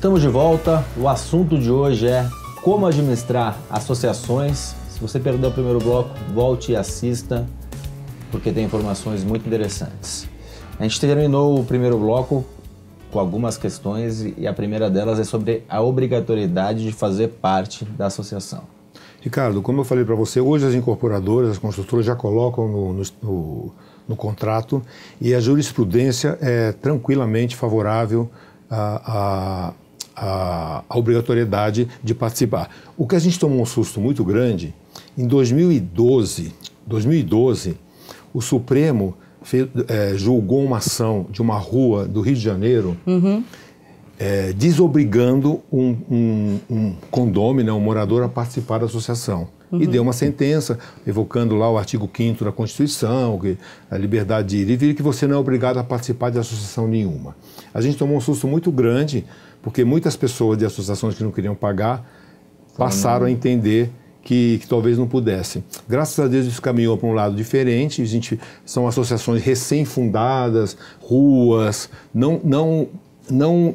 Estamos de volta. O assunto de hoje é como administrar associações. Se você perdeu o primeiro bloco, volte e assista, porque tem informações muito interessantes. A gente terminou o primeiro bloco com algumas questões e a primeira delas é sobre a obrigatoriedade de fazer parte da associação. Ricardo, como eu falei para você, hoje as incorporadoras, as construtoras já colocam no, no, no, no contrato e a jurisprudência é tranquilamente favorável a, a, a obrigatoriedade de participar. O que a gente tomou um susto muito grande, em 2012, 2012 o Supremo fez, é, julgou uma ação de uma rua do Rio de Janeiro uhum. é, desobrigando um, um, um condômino, né, um morador a participar da associação uhum. e deu uhum. uma sentença, evocando lá o artigo 5 da Constituição, que, a liberdade de ir e vir, que você não é obrigado a participar de associação nenhuma. A gente tomou um susto muito grande, porque muitas pessoas de associações que não queriam pagar passaram a uhum. entender que, que, talvez não pudesse. Graças a Deus isso caminhou para um lado diferente. A gente são associações recém-fundadas, ruas, não, não não,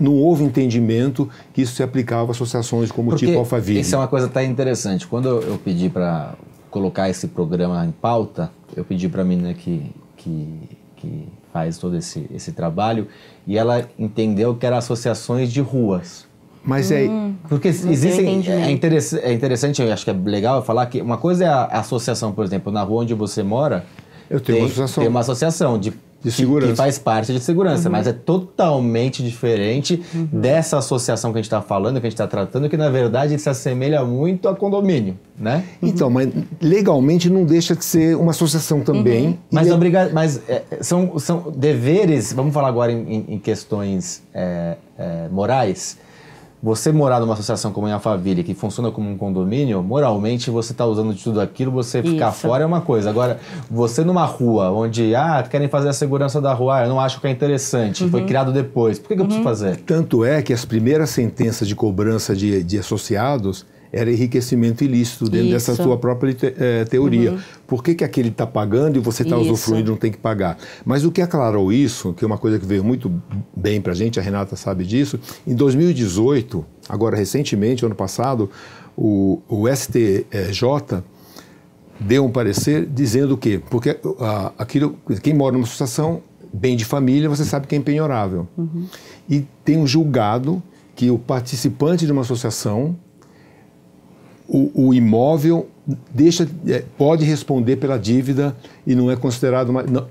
não houve entendimento que isso se aplicava a associações como Porque o tipo Alphaville. Isso é né? uma coisa até tá interessante. Quando eu, pedi para colocar esse programa em pauta, eu pedi para a menina que, que, que faz todo esse, esse trabalho e ela entendeu que eram associações de ruas. Mas é. Hum. porque existem. É, é interessante, eu acho que é legal falar que uma coisa é a associação, por exemplo, na rua onde você mora. Eu tenho tem, uma associação. Tem uma associação de de segurança. Que, que faz parte de segurança, uhum. mas é totalmente diferente uhum. dessa associação que a gente está falando, que a gente está tratando, que na verdade se assemelha muito a condomínio, né? Uhum. Então, mas legalmente não deixa de ser uma associação também. Uhum. Mas, le... É- obriga... mas é, são, são deveres, vamos falar agora em, em questões é, é, morais, você morar numa associação como a Faville, que funciona como um condomínio, moralmente você está usando de tudo aquilo, você ficar fora é uma coisa. Agora, você numa rua onde, ah, querem fazer a segurança da rua, ah, eu não acho que é interessante, uhum. foi criado depois, por que, que eu preciso uhum. fazer? Tanto é que as primeiras sentenças de cobrança de, de associados era enriquecimento ilícito dentro Isso. dessa sua própria é, teoria. Uhum. Por que, que aquele está pagando e você está usufruindo não tem que pagar? Mas o que aclarou isso, que é uma coisa que veio muito bem para a gente, a Renata sabe disso, em 2018, agora recentemente, ano passado, o, o STJ deu um parecer dizendo o quê? Porque ah, aquilo, quem mora numa associação, bem de família, você sabe que é empenhorável. Uhum. E tem um julgado que o participante de uma associação o, o imóvel deixa, é, pode responder pela dívida e não é considerado uma, não,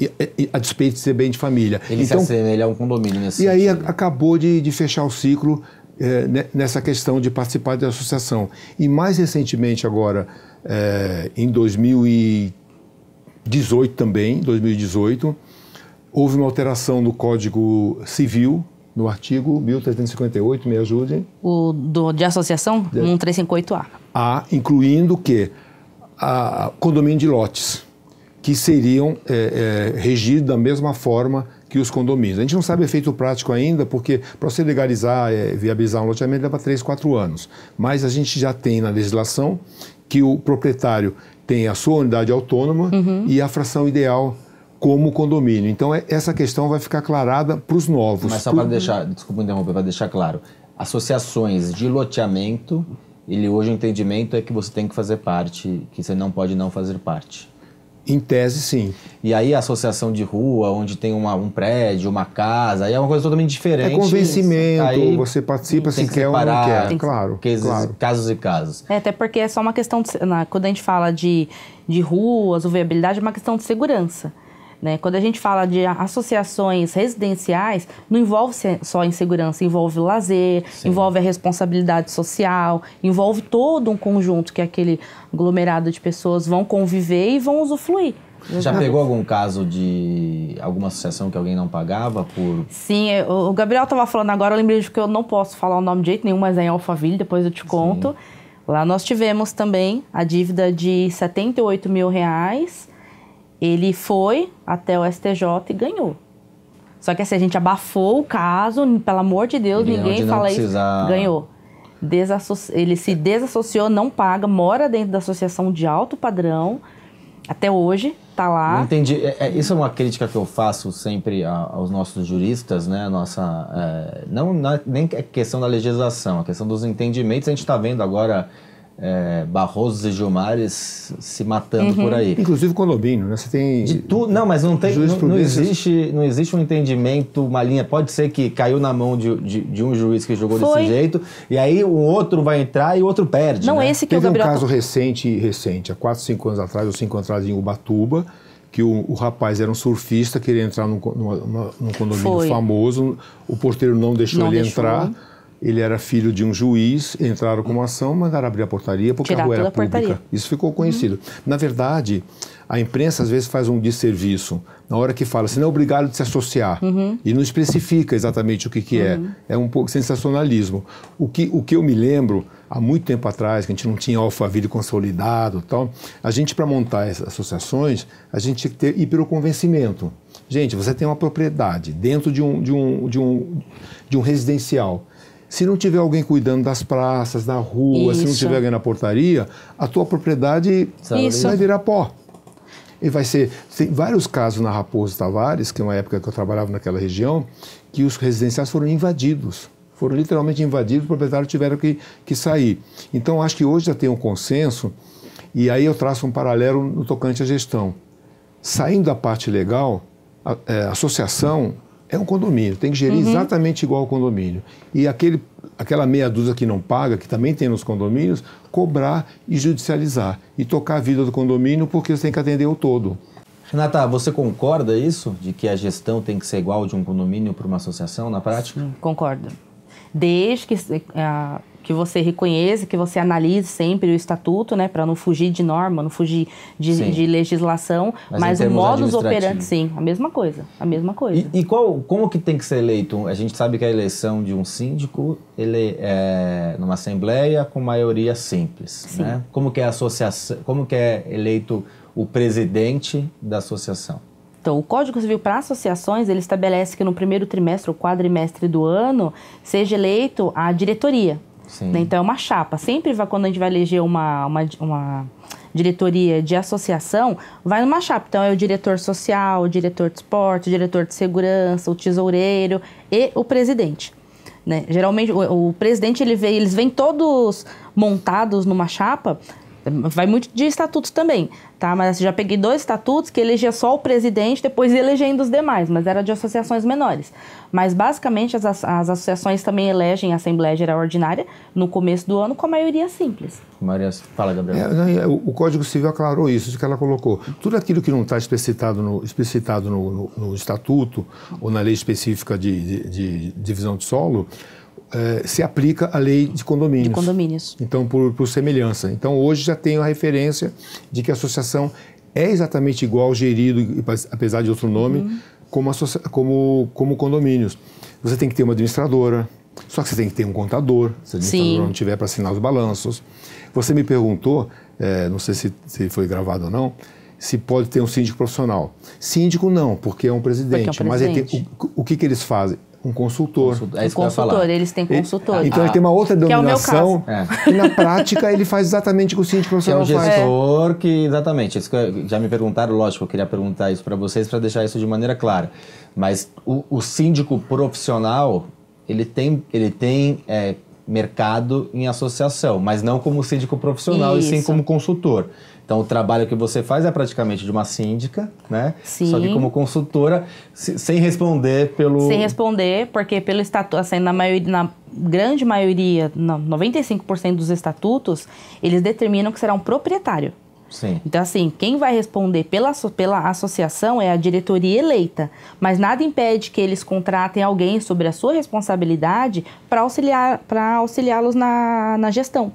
a despeito de ser bem de família. Ele então, se assemelha a um condomínio nesse E sentido. aí acabou de, de fechar o ciclo é, né, nessa questão de participar da associação. E mais recentemente agora, é, em 2018 também, 2018, houve uma alteração no Código Civil no artigo 1358, me ajudem. O do, de associação? De... 1358A. A, incluindo o quê? A condomínio de lotes, que seriam é, é, regidos da mesma forma que os condomínios. A gente não sabe efeito prático ainda, porque para você legalizar, é, viabilizar um loteamento leva 3, 4 anos. Mas a gente já tem na legislação que o proprietário tem a sua unidade autônoma uhum. e a fração ideal como condomínio. Então, é, essa questão vai ficar clarada para os novos. Mas só para deixar, desculpa interromper, para deixar claro, associações de loteamento, ele hoje o entendimento é que você tem que fazer parte, que você não pode não fazer parte. Em tese, sim. E aí a associação de rua, onde tem uma, um prédio, uma casa, aí é uma coisa totalmente diferente. É convencimento, aí, você participa se que quer separar, ou não quer, claro, cases, claro. Casos e casos. É, até porque é só uma questão, de, quando a gente fala de, de ruas ou viabilidade, é uma questão de segurança. Né? Quando a gente fala de associações residenciais, não envolve só a insegurança, envolve o lazer, Sim. envolve a responsabilidade social, envolve todo um conjunto que aquele aglomerado de pessoas vão conviver e vão usufruir. Já pegou algum caso de alguma associação que alguém não pagava por. Sim, o Gabriel estava falando agora, eu lembrei de que eu não posso falar o nome de jeito nenhum, mas é em Alphaville, depois eu te conto. Sim. Lá nós tivemos também a dívida de 78 mil reais ele foi até o STJ e ganhou. Só que assim, a gente abafou o caso, pelo amor de Deus, ninguém fala precisar... isso. Ganhou. Desasso... Ele se desassociou, não paga, mora dentro da associação de alto padrão. Até hoje, tá lá. Não entendi. É, é, isso é uma crítica que eu faço sempre a, aos nossos juristas, né? Nossa, é, não na, é nem a é questão da legislação, a é questão dos entendimentos. A gente está vendo agora é, Barrosos e Gilmares se matando uhum. por aí. Inclusive com o Lobinho, né? Você tem. De tu, não, mas não tem. Não, não, existe, não existe um entendimento, uma linha. Pode ser que caiu na mão de, de, de um juiz que jogou Foi. desse jeito, e aí o outro vai entrar e o outro perde. Não, né? esse que é Teve o Gabriel. um caso recente, recente, há 4, 5 anos atrás, ou 5 anos atrás, em Ubatuba que o, o, rapaz era um surfista, queria entrar num, numa, numa, num condomínio Foi. famoso, o porteiro não deixou não ele deixou. entrar. Ele era filho de um juiz, entraram com uma ação, mandaram abrir a portaria porque Tirar a rua era pública. Portaria. Isso ficou conhecido. Uhum. Na verdade, a imprensa às vezes faz um desserviço na hora que fala, você não é obrigado a se associar uhum. e não especifica exatamente o que, que é. Uhum. É um pouco sensacionalismo. O que, o que eu me lembro, há muito tempo atrás, que a gente não tinha alfaville consolidado tal, a gente, para montar essas associações, a gente tinha que ter, ir pelo convencimento. Gente, você tem uma propriedade dentro de um, de um, de um, de um residencial se não tiver alguém cuidando das praças, da rua, Isso. se não tiver alguém na portaria, a tua propriedade Isso. vai virar pó. E vai ser. Tem vários casos na Raposo Tavares, que é uma época que eu trabalhava naquela região, que os residenciais foram invadidos. Foram literalmente invadidos, os proprietários tiveram que, que sair. Então, acho que hoje já tem um consenso, e aí eu traço um paralelo no tocante à gestão. Saindo da parte legal, a, é, associação é um condomínio, tem que gerir uhum. exatamente igual ao condomínio. E aquele, aquela meia dúzia que não paga, que também tem nos condomínios, cobrar e judicializar e tocar a vida do condomínio porque você tem que atender o todo. Renata, você concorda isso? De que a gestão tem que ser igual de um condomínio para uma associação na prática? Sim, concordo. Desde que a que você reconheça, que você analise sempre o estatuto, né, para não fugir de norma, não fugir de, de legislação, mas, mas o modus operandi, sim, a mesma coisa, a mesma coisa. E, e, qual, como que tem que ser eleito? A gente sabe que a eleição de um síndico, ele é numa assembleia com maioria simples, sim. né? Como que é associação, como que é eleito o presidente da associação? Então, o Código Civil para associações, ele estabelece que no primeiro trimestre ou quadrimestre do ano seja eleito a diretoria, né? Então é uma chapa. Sempre vai, quando a gente vai eleger uma, uma, uma diretoria de associação, vai numa chapa. Então é o diretor social, o diretor de esporte, o diretor de segurança, o tesoureiro e o presidente. Né? Geralmente o, o presidente ele vê, eles vêm todos montados numa chapa Vai muito de estatutos também, tá? Mas já peguei dois estatutos que elegia só o presidente, depois elegendo os demais, mas era de associações menores. Mas basicamente as, as associações também elegem a Assembleia Geral Ordinária no começo do ano com a maioria simples. Maria, fala, Gabriel. É, é o, Código Civil aclarou isso, isso que ela colocou. Tudo aquilo que não está explicitado, no, explicitado no, no, no, estatuto ou na lei específica de, de, de divisão de solo eh, se aplica a lei de condomínios. De condomínios. Então, por, por semelhança. Então, hoje já tenho a referência de que a associação é exatamente igual gerido, apesar de outro nome, uhum. como, como, como condomínios. Você tem que ter uma administradora, só que você tem que ter um contador, se a administradora Sim. não tiver para assinar os balanços. Você me perguntou, é, não sei se, se foi gravado ou não, se pode ter um síndico profissional. Síndico não, porque é um presidente. é um presidente. Mas é o, o que, que eles fazem? Um consultor. Consultor. É um consultor, eles têm consultor. Então ah, ele tem uma outra é denominação que, é que na prática ele faz exatamente o que o síndico é profissional faz. É um gestor que, exatamente, isso que já me perguntaram, lógico, eu queria perguntar isso para vocês para deixar isso de maneira clara. Mas o, o, síndico profissional, ele tem, ele tem é, mercado em associação, mas não como síndico profissional isso. e sim como consultor. Então, o trabalho que você faz é praticamente de uma síndica, né? Sim. Só que como consultora, sem responder pelo... Sem responder, porque pelo estatuto, assim, na, maioria, na grande maioria, 95% dos estatutos, eles determinam que será um proprietário. Sim. Então, assim, quem vai responder pela, pela associação é a diretoria eleita, mas nada impede que eles contratem alguém sobre a sua responsabilidade para auxiliar, auxiliá-los na, na gestão.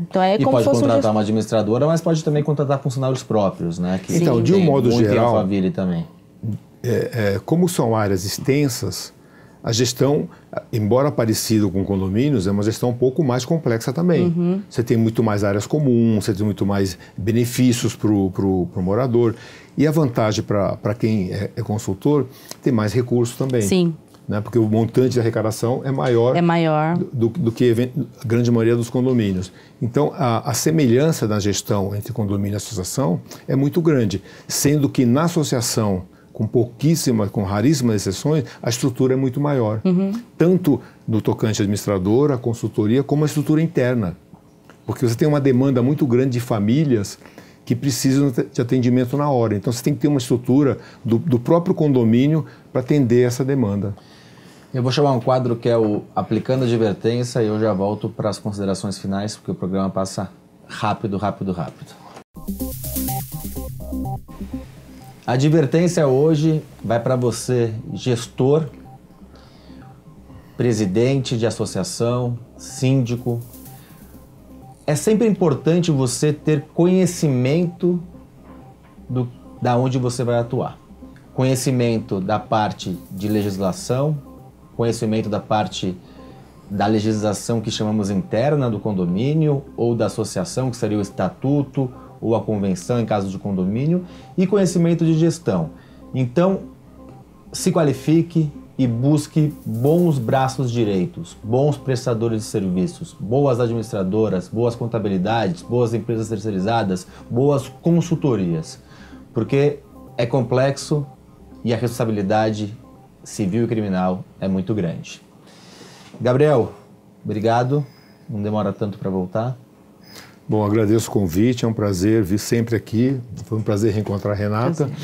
Então é e como pode fosse contratar um... uma administradora, mas pode também contratar funcionários próprios, né? Que então, de um modo geral, também. É, é, como são áreas extensas, a gestão, embora parecido com condomínios, é uma gestão um pouco mais complexa também. Uhum. Você tem muito mais áreas comuns, você tem muito mais benefícios para o morador. E a vantagem para quem é, é consultor, tem mais recursos também. Sim né? porque o montante de arrecadação é maior, é maior. Do, do que a grande maioria dos condomínios. Então, a, a semelhança na gestão entre condomínio e associação é muito grande, sendo que na associação, com pouquíssimas, com raríssimas exceções, a estrutura é muito maior. Uhum. Tanto no tocante administradora, consultoria, como a estrutura interna. Porque você tem uma demanda muito grande de famílias que precisam de atendimento na hora. Então, você tem que ter uma estrutura do, do próprio condomínio para atender essa demanda. Eu vou chamar um quadro que é o Aplicando a Advertência e eu já volto para as considerações finais, porque o programa passa rápido, rápido, rápido. A advertência hoje vai para você, gestor, presidente de associação, síndico. É sempre importante você ter conhecimento do, da onde você vai atuar. Conhecimento da parte de legislação, conhecimento da parte da legislação que chamamos interna do condomínio ou da associação, que seria o estatuto ou a convenção em caso de condomínio, e conhecimento de gestão. Então, se qualifique e busque bons braços direitos, bons prestadores de serviços, boas administradoras, boas contabilidades, boas empresas terceirizadas, boas consultorias, porque é complexo e a responsabilidade civil e criminal é muito grande. Gabriel, obrigado. Não demora tanto para voltar. Bom, agradeço o convite, é um prazer vir sempre aqui. Foi um prazer reencontrar a Renata. Prazer.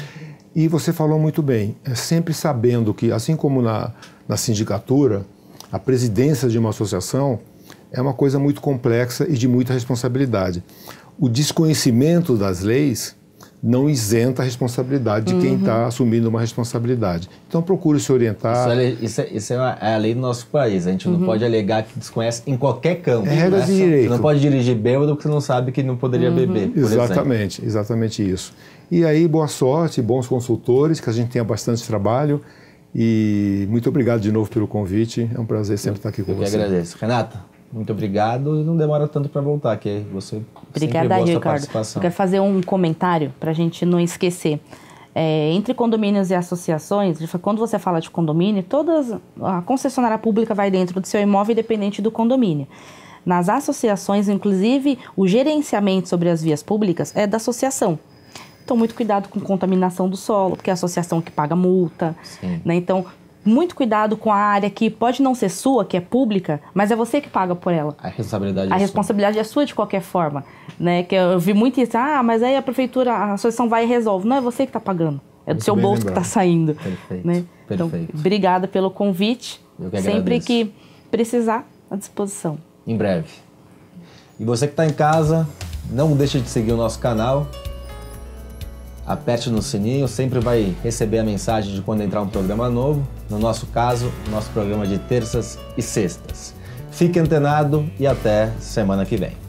E você falou muito bem, é sempre sabendo que, assim como na, na sindicatura, a presidência de uma associação é uma coisa muito complexa e de muita responsabilidade. O desconhecimento das leis não isenta a responsabilidade uhum. de quem está uhum. assumindo uma responsabilidade. Então procure se orientar. Isso, é isso, é, isso é, uma, é, a lei do nosso país. A gente uhum. não pode alegar que desconhece em qualquer campo. É regra né? de direito. Você não pode dirigir bêbado porque você não sabe que não poderia uhum. beber. Exatamente, exemplo. exatamente isso. E aí, boa sorte, bons consultores, que a gente tenha bastante trabalho. E muito obrigado de novo pelo convite. É um prazer sempre eu, estar aqui com eu você. Eu que agradeço. Renata, muito obrigado e não demora tanto para voltar, que você Obrigada gosta da participação. quero fazer um comentário para a gente não esquecer. É, entre condomínios e associações, quando você fala de condomínio, todas a concessionária pública vai dentro do seu imóvel independente do condomínio. Nas associações, inclusive, o gerenciamento sobre as vias públicas é da associação. Então, muito cuidado com contaminação do solo, porque é a associação que paga multa. Né? Então, muito cuidado com a área que pode não ser sua, que é pública, mas é você que paga por ela. A responsabilidade a é responsabilidade sua. é sua de qualquer forma, né? Que eu vi muito isso, ah, mas aí a prefeitura, a associação vai e resolve. Não é você que está pagando, é do muito seu bolso lembrado. que está saindo. Perfeito. Né? Então, perfeito. Então, obrigada pelo convite. Eu que Sempre que precisar, à disposição. Em breve. E você que está em casa, não deixa de seguir o nosso canal aperte no sininho, sempre vai receber a mensagem de quando entrar um programa novo. No nosso caso, nosso programa de terças e sextas. Fique antenado e até semana que vem.